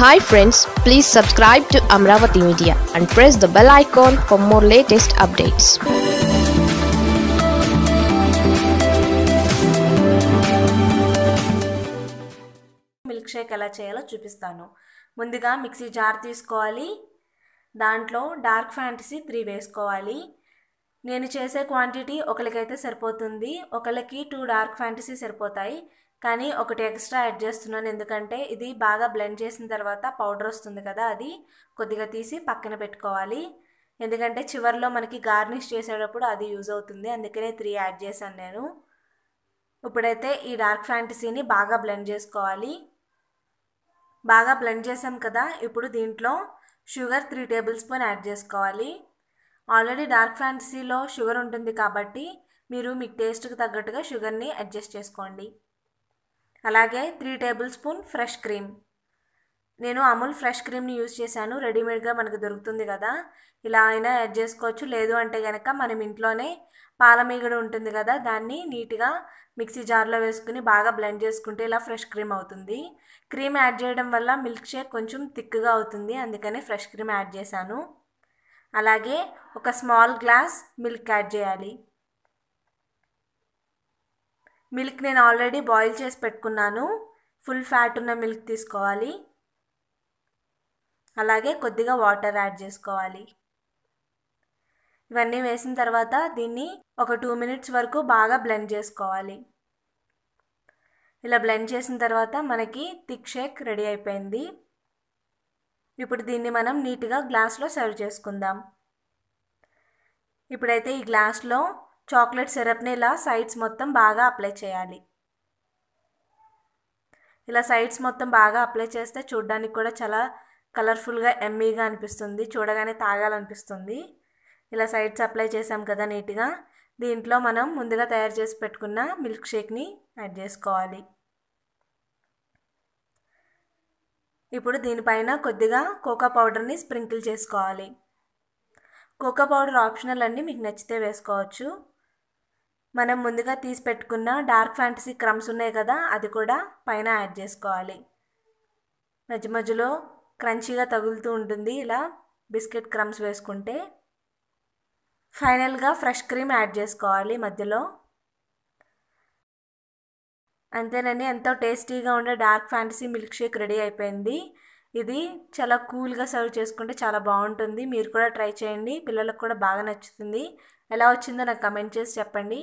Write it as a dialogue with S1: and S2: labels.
S1: hi friends please subscribe to Amaravati media and press the bell icon for more latest updates milk shake ఎలా చేయాలో చూపిస్తాను ముందుగా mixie jar తీసుకోవాలి దాంట్లో dark fantasy three వేసుకోవాలి నేను చేసే క్వాంటిటీ ఒకరికైతే సరిపోతుంది ఒకరికి టూ డార్క్ ఫ్యాంటసీ సరిపోతాయి కానీ ఒకటి ఎక్స్ట్రా యాడ్ చేస్తున్నాను ఎందుకంటే ఇది బాగా బ్లెండ్ చేసిన తర్వాత పౌడర్ వస్తుంది కదా అది కొద్దిగా తీసి పక్కన పెట్టుకోవాలి ఎందుకంటే చివరిలో మనకి గార్నిష్ చేసేటప్పుడు అది యూజ్ అవుతుంది అందుకనే త్రీ యాడ్ చేశాను నేను ఇప్పుడైతే ఈ డార్క్ ఫ్యాంటసీని బాగా బ్లెండ్ చేసుకోవాలి బాగా బ్లెండ్ చేసాం కదా ఇప్పుడు దీంట్లో sugar three tablespoon add చేసుకోవాలి ఆల్రెడీ డార్క్ ఫ్యాంటసీలో షుగర్ ఉంటుంది కాబట్టి మీరు మీ టేస్ట్కి తగ్గట్టుగా షుగర్ని అడ్జస్ట్ చేసుకోండి అలాగే three tablespoon fresh cream నేను అమూల్ ఫ్రెష్ క్రీమ్ని యూజ్ చేశాను రెడీమేడ్గా మనకు దొరుకుతుంది కదా ఇలా అయినా యాడ్ చేసుకోవచ్చు లేదు అంటే కనుక మనం ఇంట్లోనే పాలమీగడు ఉంటుంది కదా దాన్ని నీట్గా మిక్సీ జార్లో వేసుకుని బాగా బ్లెండ్ చేసుకుంటే ఇలా ఫ్రెష్ క్రీమ్ అవుతుంది క్రీమ్ యాడ్ చేయడం వల్ల మిల్క్ షేక్ కొంచెం థిక్గా అవుతుంది అందుకని ఫ్రెష్ క్రీమ్ యాడ్ చేశాను అలాగే ఒక స్మాల్ గ్లాస్ మిల్క్ యాడ్ చేయాలి మిల్క్ నేను ఆల్రెడీ బాయిల్ చేసి పెట్టుకున్నాను ఫుల్ ఫ్యాట్ ఉన్న మిల్క్ తీసుకోవాలి అలాగే కొద్దిగా వాటర్ యాడ్ చేసుకోవాలి ఇవన్నీ వేసిన తర్వాత దీన్ని ఒక టూ మినిట్స్ వరకు బాగా బ్లెండ్ చేసుకోవాలి ఇలా బ్లెండ్ చేసిన తర్వాత మనకి థిక్ షేక్ రెడీ అయిపోయింది ఇప్పుడు దీన్ని మనం నీట్గా గ్లాస్లో సర్వ్ చేసుకుందాం ఇప్పుడైతే ఈ గ్లాస్లో చాక్లెట్ సిరప్ని ఇలా సైడ్స్ మొత్తం బాగా అప్లై చేయాలి ఇలా సైడ్స్ మొత్తం బాగా అప్లై చేస్తే చూడడానికి కూడా చాలా కలర్ఫుల్గా ఎమ్మీగా అనిపిస్తుంది చూడగానే తాగాలనిపిస్తుంది ఇలా సైడ్స్ అప్లై చేసాం కదా నీట్గా దీంట్లో మనం ముందుగా తయారు చేసి పెట్టుకున్న మిల్క్ షేక్ని యాడ్ చేసుకోవాలి ఇప్పుడు దీనిపైన కొద్దిగా కోకా పౌడర్ని స్ప్రింకిల్ చేసుకోవాలి కోకా పౌడర్ ఆప్షనల్ అన్నీ మీకు నచ్చితే వేసుకోవచ్చు మనం ముందుగా తీసి పెట్టుకున్న డార్క్ ఫ్యాంటసీ క్రమ్స్ ఉన్నాయి కదా అది కూడా పైన యాడ్ చేసుకోవాలి మధ్య మధ్యలో క్రంచీగా తగులుతూ ఉంటుంది ఇలా బిస్కెట్ క్రమ్స్ వేసుకుంటే ఫైనల్గా ఫ్రెష్ క్రీమ్ యాడ్ చేసుకోవాలి మధ్యలో అంతేనండి ఎంతో టేస్టీగా ఉండే Dark Fantasy milk shake ready అయిపోయింది ఇది చాలా కూల్గా సర్వ్ చేసుకుంటే చాలా బాగుంటుంది మీరు కూడా ట్రై చేయండి పిల్లలకు కూడా బాగా నచ్చుతుంది ఎలా వచ్చిందో నాకు కమెంట్ చేసి చెప్పండి